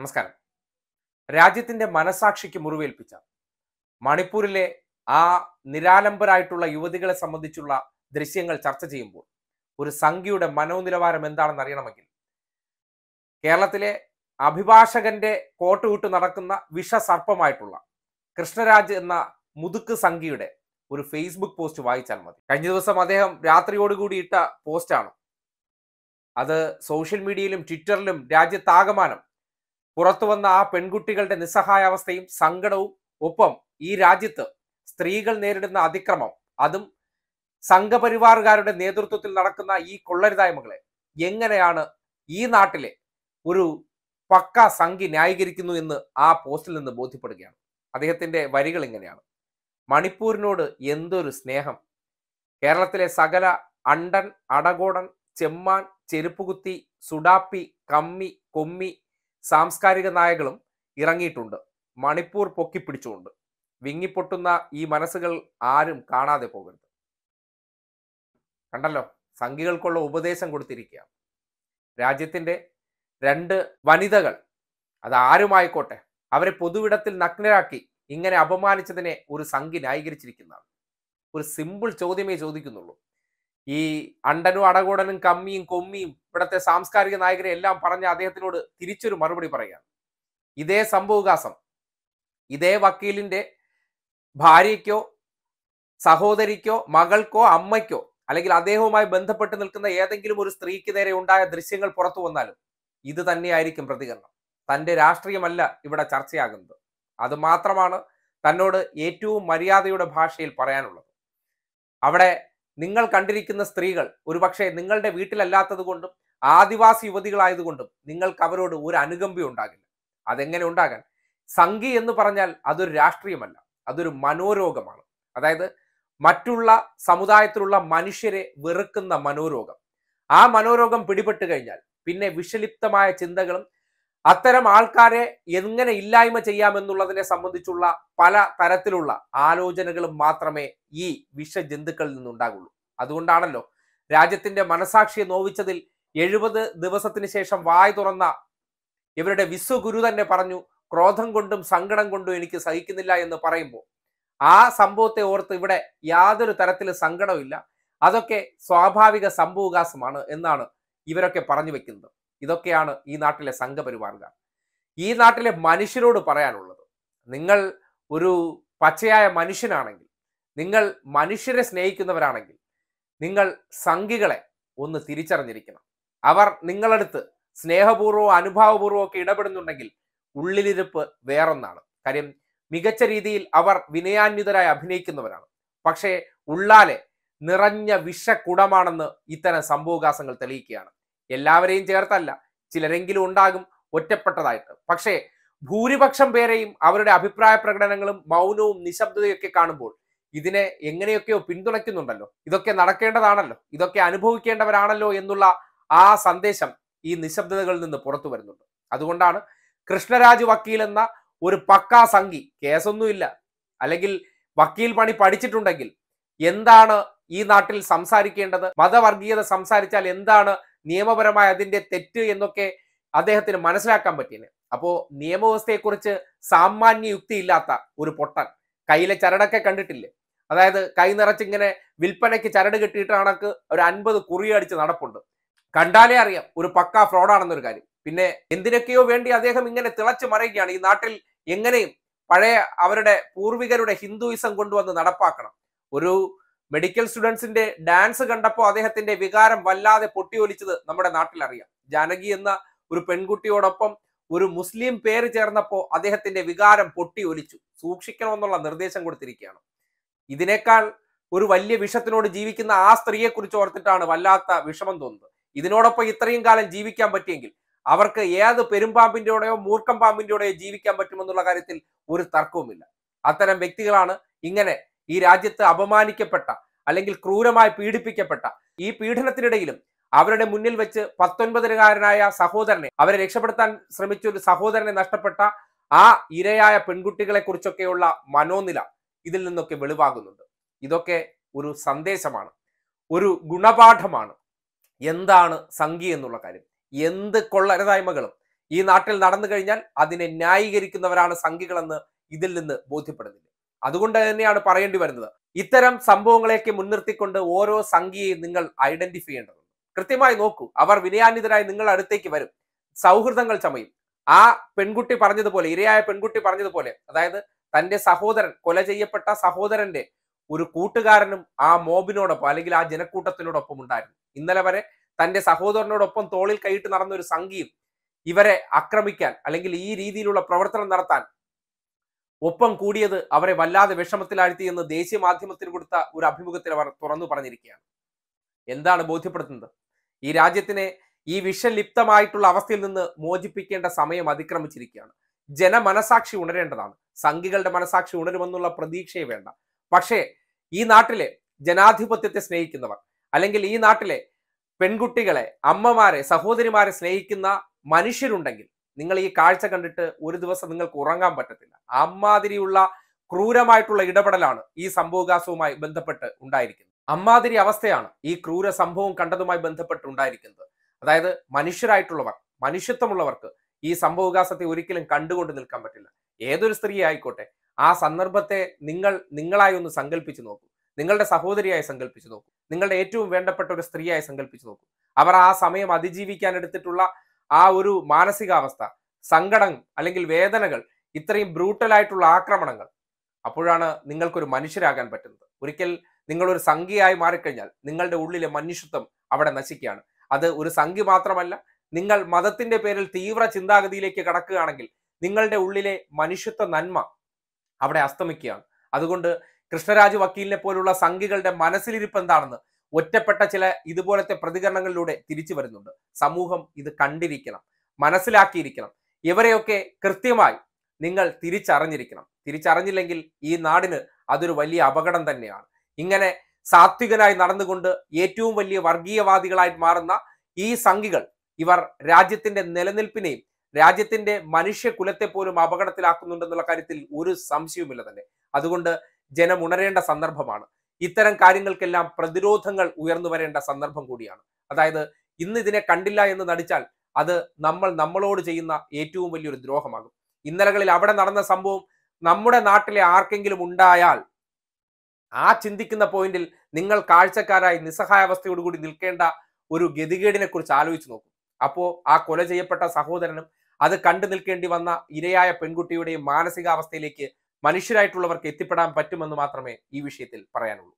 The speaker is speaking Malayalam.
നമസ്കാരം രാജ്യത്തിന്റെ മനസാക്ഷിക്ക് മുറിവേൽപ്പിച്ച മണിപ്പൂരിലെ ആ നിരാലംബരായിട്ടുള്ള യുവതികളെ സംബന്ധിച്ചുള്ള ദൃശ്യങ്ങൾ ചർച്ച ചെയ്യുമ്പോൾ ഒരു സംഖ്യയുടെ മനോനിലവാരം എന്താണെന്ന് അറിയണമെങ്കിൽ കേരളത്തിലെ അഭിഭാഷകന്റെ കോട്ട് വിട്ട് നടക്കുന്ന വിഷസർപ്പമായിട്ടുള്ള കൃഷ്ണരാജ് എന്ന മുതുക്ക് സംഖ്യയുടെ ഒരു ഫേസ്ബുക്ക് പോസ്റ്റ് വായിച്ചാൽ മതി കഴിഞ്ഞ ദിവസം അദ്ദേഹം രാത്രിയോടുകൂടി ഇട്ട പോസ്റ്റാണ് അത് സോഷ്യൽ മീഡിയയിലും ട്വിറ്ററിലും രാജ്യത്താകമാനം പുറത്തു വന്ന ആ പെൺകുട്ടികളുടെ നിസ്സഹായാവസ്ഥയും സങ്കടവും ഒപ്പം ഈ രാജ്യത്ത് സ്ത്രീകൾ നേരിടുന്ന അതിക്രമം അതും സംഘപരിവാറുകാരുടെ നേതൃത്വത്തിൽ നടക്കുന്ന ഈ കൊള്ളരുതായ്മകളെ എങ്ങനെയാണ് ഈ നാട്ടിലെ ഒരു പക്ക സംഘി ന്യായീകരിക്കുന്നു എന്ന് ആ പോസ്റ്റിൽ നിന്ന് ബോധ്യപ്പെടുകയാണ് അദ്ദേഹത്തിന്റെ വരികൾ ഇങ്ങനെയാണ് മണിപ്പൂരിനോട് എന്തൊരു സ്നേഹം കേരളത്തിലെ സകല അണ്ടൻ അടകോടൻ ചെമ്മാൻ ചെരുപ്പുകുത്തി സുഡാപ്പി കമ്മി കൊമ്മി സാംസ്കാരിക നായകളും ഇറങ്ങിയിട്ടുണ്ട് മണിപ്പൂർ പൊക്കിപ്പിടിച്ചുകൊണ്ട് വിങ്ങിപ്പൊട്ടുന്ന ഈ മനസ്സുകൾ ആരും കാണാതെ പോകരുത് കണ്ടല്ലോ സംഘികൾക്കുള്ള ഉപദേശം കൊടുത്തിരിക്കുക രാജ്യത്തിൻ്റെ രണ്ട് വനിതകൾ അത് ആരുമായിക്കോട്ടെ അവരെ പൊതുവിടത്തിൽ നഗ്നരാക്കി ഇങ്ങനെ അപമാനിച്ചതിനെ ഒരു സംഘി ന്യായീകരിച്ചിരിക്കുന്നതാണ് ഒരു സിമ്പിൾ ചോദ്യമേ ചോദിക്കുന്നുള്ളൂ ഈ അണ്ടനും അടകൂടനും കമ്മിയും കൊമ്മിയും ഇവിടുത്തെ സാംസ്കാരിക നായകരെ എല്ലാം പറഞ്ഞ അദ്ദേഹത്തിനോട് തിരിച്ചൊരു മറുപടി പറയുകയാണ് ഇതേ സംഭവകാസം ഇതേ വക്കീലിന്റെ ഭാര്യയ്ക്കോ സഹോദരിക്കോ മകൾക്കോ അമ്മയ്ക്കോ അല്ലെങ്കിൽ അദ്ദേഹവുമായി ബന്ധപ്പെട്ട് നിൽക്കുന്ന ഏതെങ്കിലും ഒരു സ്ത്രീക്ക് നേരെ ഉണ്ടായ ദൃശ്യങ്ങൾ പുറത്തു വന്നാലും ഇത് തന്നെയായിരിക്കും പ്രതികരണം തൻ്റെ രാഷ്ട്രീയമല്ല ഇവിടെ ചർച്ചയാകുന്നത് അത് മാത്രമാണ് തന്നോട് ഏറ്റവും മര്യാദയുടെ ഭാഷയിൽ പറയാനുള്ളത് അവിടെ നിങ്ങൾ കണ്ടിരിക്കുന്ന സ്ത്രീകൾ ഒരുപക്ഷെ നിങ്ങളുടെ വീട്ടിലല്ലാത്തത് കൊണ്ടും ആദിവാസി യുവതികളായതുകൊണ്ടും നിങ്ങൾക്ക് അവരോട് ഒരു അനുകമ്പ ഉണ്ടാകില്ല അതെങ്ങനെ ഉണ്ടാകാൻ സംഘി എന്ന് പറഞ്ഞാൽ അതൊരു രാഷ്ട്രീയമല്ല അതൊരു മനോരോഗമാണ് അതായത് മറ്റുള്ള സമുദായത്തിലുള്ള മനുഷ്യരെ വെറുക്കുന്ന മനോരോഗം ആ മനോരോഗം പിടിപെട്ടു കഴിഞ്ഞാൽ പിന്നെ വിഷലിപ്തമായ ചിന്തകളും അത്തരം ആൾക്കാരെ എങ്ങനെ ഇല്ലായ്മ ചെയ്യാമെന്നുള്ളതിനെ സംബന്ധിച്ചുള്ള പല തരത്തിലുള്ള ആലോചനകളും മാത്രമേ ഈ വിഷജന്തുക്കളിൽ നിന്നുണ്ടാകുള്ളൂ അതുകൊണ്ടാണല്ലോ രാജ്യത്തിന്റെ മനസാക്ഷിയെ നോവിച്ചതിൽ എഴുപത് ദിവസത്തിന് ശേഷം വായ തുറന്ന ഇവരുടെ വിശ്വഗുരു തന്നെ പറഞ്ഞു ക്രോധം കൊണ്ടും സങ്കടം കൊണ്ടും എനിക്ക് സഹിക്കുന്നില്ല എന്ന് പറയുമ്പോൾ ആ സംഭവത്തെ ഓർത്ത് ഇവിടെ യാതൊരു തരത്തിൽ സങ്കടമില്ല അതൊക്കെ സ്വാഭാവിക സംഭവകാശമാണ് എന്നാണ് ഇവരൊക്കെ പറഞ്ഞു വെക്കുന്നത് ഇതൊക്കെയാണ് ഈ നാട്ടിലെ സംഘപരിവാറുക ഈ നാട്ടിലെ മനുഷ്യരോട് പറയാനുള്ളത് നിങ്ങൾ ഒരു പച്ചയായ മനുഷ്യനാണെങ്കിൽ നിങ്ങൾ മനുഷ്യരെ സ്നേഹിക്കുന്നവരാണെങ്കിൽ നിങ്ങൾ സംഘികളെ ഒന്ന് തിരിച്ചറിഞ്ഞിരിക്കണം അവർ നിങ്ങളടുത്ത് സ്നേഹപൂർവ്വമോ അനുഭാവപൂർവ്വമോ ഒക്കെ ഇടപെടുന്നുണ്ടെങ്കിൽ ഉള്ളിലിരുപ്പ് വേറൊന്നാണ് കാര്യം മികച്ച രീതിയിൽ അവർ വിനയാന്വിതരായി അഭിനയിക്കുന്നവരാണ് പക്ഷേ ഉള്ളാലെ നിറഞ്ഞ വിഷക്കുടമാണെന്ന് ഇത്തരം സംഭവകാസങ്ങൾ തെളിയിക്കുകയാണ് എല്ലാവരെയും ചേർത്തല്ല ചിലരെങ്കിലും ഉണ്ടാകും ഒറ്റപ്പെട്ടതായിട്ട് പക്ഷേ ഭൂരിപക്ഷം പേരെയും അവരുടെ അഭിപ്രായ പ്രകടനങ്ങളും മൗനവും നിശബ്ദതയൊക്കെ കാണുമ്പോൾ ഇതിനെ എങ്ങനെയൊക്കെയോ പിന്തുണയ്ക്കുന്നുണ്ടല്ലോ ഇതൊക്കെ നടക്കേണ്ടതാണല്ലോ ഇതൊക്കെ അനുഭവിക്കേണ്ടവരാണല്ലോ എന്നുള്ള ആ സന്ദേശം ഈ നിശബ്ദതകളിൽ നിന്ന് പുറത്തു വരുന്നുണ്ട് അതുകൊണ്ടാണ് കൃഷ്ണരാജ് വക്കീൽ എന്ന ഒരു പക്കാ സംഘി കേസൊന്നുമില്ല അല്ലെങ്കിൽ വക്കീൽ പണി പഠിച്ചിട്ടുണ്ടെങ്കിൽ എന്താണ് ഈ നാട്ടിൽ സംസാരിക്കേണ്ടത് മതവർഗീയത സംസാരിച്ചാൽ എന്താണ് നിയമപരമായ അതിന്റെ തെറ്റ് എന്നൊക്കെ അദ്ദേഹത്തിന് മനസ്സിലാക്കാൻ പറ്റിയത് അപ്പോ നിയമവ്യവസ്ഥയെക്കുറിച്ച് സാമാന്യ യുക്തി ഇല്ലാത്ത ഒരു പൊട്ടൻ കയ്യിലെ ചരടൊക്കെ കണ്ടിട്ടില്ലേ അതായത് കൈ നിറച്ചിങ്ങനെ വിൽപ്പനയ്ക്ക് ചരട് കെട്ടിയിട്ട് കണക്ക് ഒരു അൻപത് കുറിയടിച്ച് നടപ്പുണ്ട് കണ്ടാലേ അറിയാം ഒരു പക്ക ഫ്രോഡാണെന്നൊരു കാര്യം പിന്നെ എന്തിനൊക്കെയോ വേണ്ടി അദ്ദേഹം ഇങ്ങനെ തിളച്ചു മറയുകയാണ് ഈ നാട്ടിൽ എങ്ങനെയും പഴയ അവരുടെ പൂർവികരുടെ ഹിന്ദുയിസം കൊണ്ടുവന്ന് നടപ്പാക്കണം ഒരു മെഡിക്കൽ സ്റ്റുഡൻസിന്റെ ഡാൻസ് കണ്ടപ്പോൾ അദ്ദേഹത്തിന്റെ വികാരം വല്ലാതെ പൊട്ടിയൊലിച്ചത് നമ്മുടെ നാട്ടിൽ അറിയാം ജാനകി എന്ന ഒരു പെൺകുട്ടിയോടൊപ്പം ഒരു മുസ്ലിം പേര് ചേർന്നപ്പോൾ അദ്ദേഹത്തിന്റെ വികാരം പൊട്ടിയൊലിച്ചു സൂക്ഷിക്കണമെന്നുള്ള നിർദ്ദേശം കൊടുത്തിരിക്കുകയാണ് ഇതിനേക്കാൾ ഒരു വലിയ വിഷത്തിനോട് ജീവിക്കുന്ന ആ സ്ത്രീയെക്കുറിച്ച് ഓർത്തിട്ടാണ് വല്ലാത്ത വിഷമം തോന്നുന്നത് ഇതിനോടൊപ്പം ഇത്രയും കാലം ജീവിക്കാൻ പറ്റിയെങ്കിൽ അവർക്ക് ഏത് പെരുമ്പാമ്പിൻ്റെയോടെയോ മൂർക്കം പാമ്പിൻ്റെയോടെയോ ജീവിക്കാൻ പറ്റുമെന്നുള്ള കാര്യത്തിൽ ഒരു തർക്കവുമില്ല അത്തരം വ്യക്തികളാണ് ഇങ്ങനെ ഈ രാജ്യത്ത് അപമാനിക്കപ്പെട്ട അല്ലെങ്കിൽ ക്രൂരമായി പീഡിപ്പിക്കപ്പെട്ട ഈ പീഡനത്തിനിടയിലും അവരുടെ മുന്നിൽ വെച്ച് പത്തൊൻപതിനുകാരനായ സഹോദരനെ അവരെ രക്ഷപ്പെടുത്താൻ ശ്രമിച്ച ഒരു സഹോദരനെ നഷ്ടപ്പെട്ട ആ ഇരയായ പെൺകുട്ടികളെ കുറിച്ചൊക്കെയുള്ള മനോനില ഇതിൽ നിന്നൊക്കെ വെളിവാകുന്നുണ്ട് ഇതൊക്കെ ഒരു സന്ദേശമാണ് ഒരു ഗുണപാഠമാണ് എന്താണ് സംഖ്യ എന്നുള്ള കാര്യം എന്ത് കൊള്ളരതായ്മകളും ഈ നാട്ടിൽ നടന്നു കഴിഞ്ഞാൽ അതിനെ ന്യായീകരിക്കുന്നവരാണ് സംഖ്യകളെന്ന് ഇതിൽ നിന്ന് ബോധ്യപ്പെടുന്നില്ല അതുകൊണ്ട് തന്നെയാണ് പറയേണ്ടി വരുന്നത് ഇത്തരം സംഭവങ്ങളെയൊക്കെ മുൻനിർത്തിക്കൊണ്ട് ഓരോ സംഖ്യയെ നിങ്ങൾ ഐഡന്റിഫൈ ചെയ്യേണ്ടതുണ്ട് കൃത്യമായി നോക്കൂ അവർ വിനയാന്വിതരായി നിങ്ങൾ അടുത്തേക്ക് വരും സൗഹൃദങ്ങൾ ചമയും ആ പെൺകുട്ടി പറഞ്ഞതുപോലെ ഇരയായ പെൺകുട്ടി പറഞ്ഞതുപോലെ അതായത് തന്റെ സഹോദരൻ കൊല ചെയ്യപ്പെട്ട സഹോദരന്റെ ഒരു കൂട്ടുകാരനും ആ മോബിനോടൊപ്പം അല്ലെങ്കിൽ ആ ജനക്കൂട്ടത്തിനോടൊപ്പം ഉണ്ടായിരുന്നു ഇന്നലെ വരെ തന്റെ സഹോദരനോടൊപ്പം തോളിൽ കൈയിട്ട് നടന്ന ഒരു സംഘിയും ഇവരെ ആക്രമിക്കാൻ അല്ലെങ്കിൽ ഈ രീതിയിലുള്ള പ്രവർത്തനം നടത്താൻ ഒപ്പം കൂടിയത് അവരെ വല്ലാതെ വിഷമത്തിലാഴ്ത്തി എന്ന് ദേശീയ മാധ്യമത്തിന് കൊടുത്ത ഒരു അഭിമുഖത്തിൽ അവർ തുറന്നു പറഞ്ഞിരിക്കുകയാണ് എന്താണ് ബോധ്യപ്പെടുത്തുന്നത് ഈ രാജ്യത്തിനെ ഈ വിഷലിപ്തമായിട്ടുള്ള അവസ്ഥയിൽ നിന്ന് മോചിപ്പിക്കേണ്ട സമയം അതിക്രമിച്ചിരിക്കുകയാണ് ജനമനസാക്ഷി ഉണരേണ്ടതാണ് സംഘികളുടെ മനസാക്ഷി ഉണരുമെന്നുള്ള പ്രതീക്ഷയെ വേണ്ട പക്ഷേ ഈ നാട്ടിലെ ജനാധിപത്യത്തെ സ്നേഹിക്കുന്നവർ അല്ലെങ്കിൽ ഈ നാട്ടിലെ പെൺകുട്ടികളെ അമ്മമാരെ സഹോദരിമാരെ സ്നേഹിക്കുന്ന മനുഷ്യരുണ്ടെങ്കിൽ നിങ്ങൾ ഈ കാഴ്ച കണ്ടിട്ട് ഒരു ദിവസം നിങ്ങൾക്ക് ഉറങ്ങാൻ പറ്റത്തില്ല അമ്മാതിരിയുള്ള ക്രൂരമായിട്ടുള്ള ഇടപെടലാണ് ഈ സംഭവകാസവുമായി ബന്ധപ്പെട്ട് ഉണ്ടായിരിക്കുന്നത് അമ്മാതിരി അവസ്ഥയാണ് ഈ ക്രൂര സംഭവം കണ്ടതുമായി ബന്ധപ്പെട്ട് ഉണ്ടായിരിക്കുന്നത് അതായത് മനുഷ്യരായിട്ടുള്ളവർ മനുഷ്യത്വമുള്ളവർക്ക് ഈ സംഭവകാസത്തെ ഒരിക്കലും കണ്ടുകൊണ്ട് നിൽക്കാൻ പറ്റില്ല ഏതൊരു സ്ത്രീ ആയിക്കോട്ടെ ആ സന്ദർഭത്തെ നിങ്ങൾ നിങ്ങളായി ഒന്ന് സങ്കല്പിച്ചു നോക്കൂ നിങ്ങളുടെ സഹോദരിയായി സങ്കല്പിച്ചു നോക്കൂ നിങ്ങളുടെ ഏറ്റവും വേണ്ടപ്പെട്ട ഒരു സ്ത്രീയായി സങ്കല്പിച്ചു നോക്കൂ അവർ ആ സമയം അതിജീവിക്കാൻ എടുത്തിട്ടുള്ള ആ ഒരു മാനസികാവസ്ഥ സങ്കടം അല്ലെങ്കിൽ വേദനകൾ ഇത്രയും ബ്രൂട്ടലായിട്ടുള്ള ആക്രമണങ്ങൾ അപ്പോഴാണ് നിങ്ങൾക്കൊരു മനുഷ്യരാകാൻ പറ്റുന്നത് ഒരിക്കൽ നിങ്ങളൊരു സംഖ്യയായി മാറിക്കഴിഞ്ഞാൽ നിങ്ങളുടെ ഉള്ളിലെ മനുഷ്യത്വം അവിടെ നശിക്കുകയാണ് അത് ഒരു സംഖ്യ മാത്രമല്ല നിങ്ങൾ മതത്തിന്റെ പേരിൽ തീവ്ര ചിന്താഗതിയിലേക്ക് കടക്കുകയാണെങ്കിൽ നിങ്ങളുടെ ഉള്ളിലെ മനുഷ്യത്വ നന്മ അവിടെ അസ്തമിക്കുകയാണ് അതുകൊണ്ട് കൃഷ്ണരാജ് വക്കീലിനെ പോലുള്ള സംഘികളുടെ മനസ്സിലിരിപ്പ് എന്താണെന്ന് ഒറ്റപ്പെട്ട ചില ഇതുപോലത്തെ പ്രതികരണങ്ങളിലൂടെ തിരിച്ചു വരുന്നുണ്ട് സമൂഹം ഇത് കണ്ടിരിക്കണം മനസ്സിലാക്കിയിരിക്കണം ഇവരെയൊക്കെ കൃത്യമായി നിങ്ങൾ തിരിച്ചറിഞ്ഞിരിക്കണം തിരിച്ചറിഞ്ഞില്ലെങ്കിൽ ഈ നാടിന് അതൊരു വലിയ അപകടം തന്നെയാണ് ഇങ്ങനെ സാത്വികനായി നടന്നുകൊണ്ട് ഏറ്റവും വലിയ വർഗീയവാദികളായി മാറുന്ന ഈ സംഘികൾ ഇവർ രാജ്യത്തിന്റെ നിലനിൽപ്പിനെയും രാജ്യത്തിന്റെ മനുഷ്യകുലത്തെ പോലും അപകടത്തിലാക്കുന്നുണ്ടെന്നുള്ള കാര്യത്തിൽ ഒരു സംശയവുമില്ല തന്നെ അതുകൊണ്ട് ജനം ഉണരേണ്ട സന്ദർഭമാണ് ഇത്തരം കാര്യങ്ങൾക്കെല്ലാം പ്രതിരോധങ്ങൾ ഉയർന്നു വരേണ്ട സന്ദർഭം കൂടിയാണ് അതായത് ഇന്ന് ഇതിനെ കണ്ടില്ല എന്ന് നടിച്ചാൽ അത് നമ്മൾ നമ്മളോട് ചെയ്യുന്ന ഏറ്റവും വലിയൊരു ദ്രോഹമാകും ഇന്നലകളിൽ അവിടെ നടന്ന സംഭവം നമ്മുടെ നാട്ടിലെ ആർക്കെങ്കിലും ഉണ്ടായാൽ ആ ചിന്തിക്കുന്ന പോയിന്റിൽ നിങ്ങൾ കാഴ്ചക്കാരായി നിസ്സഹായാവസ്ഥയോടുകൂടി നിൽക്കേണ്ട ഒരു ഗതികേടിനെ കുറിച്ച് ആലോചിച്ച് നോക്കും അപ്പോൾ ആ കൊല ചെയ്യപ്പെട്ട സഹോദരനും അത് കണ്ടു നിൽക്കേണ്ടി വന്ന ഇരയായ പെൺകുട്ടിയുടെ മാനസികാവസ്ഥയിലേക്ക് മനുഷ്യരായിട്ടുള്ളവർക്ക് എത്തിപ്പെടാൻ പറ്റുമെന്ന് മാത്രമേ ഈ വിഷയത്തിൽ പറയാനുള്ളൂ